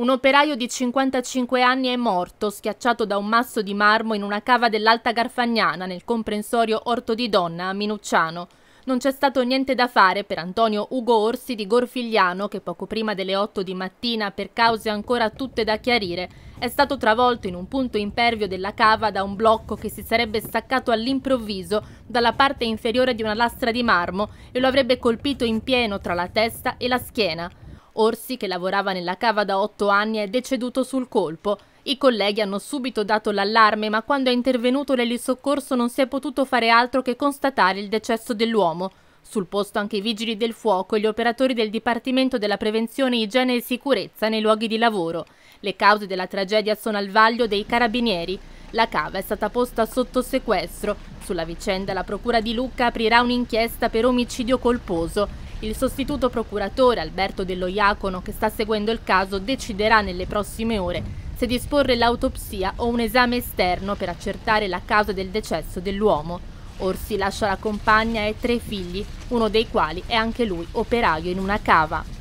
Un operaio di 55 anni è morto, schiacciato da un masso di marmo in una cava dell'Alta Garfagnana, nel comprensorio Orto di Donna, a Minucciano. Non c'è stato niente da fare per Antonio Ugo Orsi di Gorfigliano, che poco prima delle 8 di mattina, per cause ancora tutte da chiarire, è stato travolto in un punto impervio della cava da un blocco che si sarebbe staccato all'improvviso dalla parte inferiore di una lastra di marmo e lo avrebbe colpito in pieno tra la testa e la schiena. Orsi, che lavorava nella cava da otto anni, è deceduto sul colpo. I colleghi hanno subito dato l'allarme, ma quando è intervenuto l'elisoccorso non si è potuto fare altro che constatare il decesso dell'uomo. Sul posto anche i vigili del fuoco e gli operatori del Dipartimento della Prevenzione, Igiene e Sicurezza nei luoghi di lavoro. Le cause della tragedia sono al vaglio dei carabinieri. La cava è stata posta sotto sequestro. Sulla vicenda la Procura di Lucca aprirà un'inchiesta per omicidio colposo il sostituto procuratore Alberto Dello Iacono, che sta seguendo il caso, deciderà nelle prossime ore se disporre l'autopsia o un esame esterno per accertare la causa del decesso dell'uomo. Orsi lascia la compagna e tre figli, uno dei quali è anche lui operaio in una cava.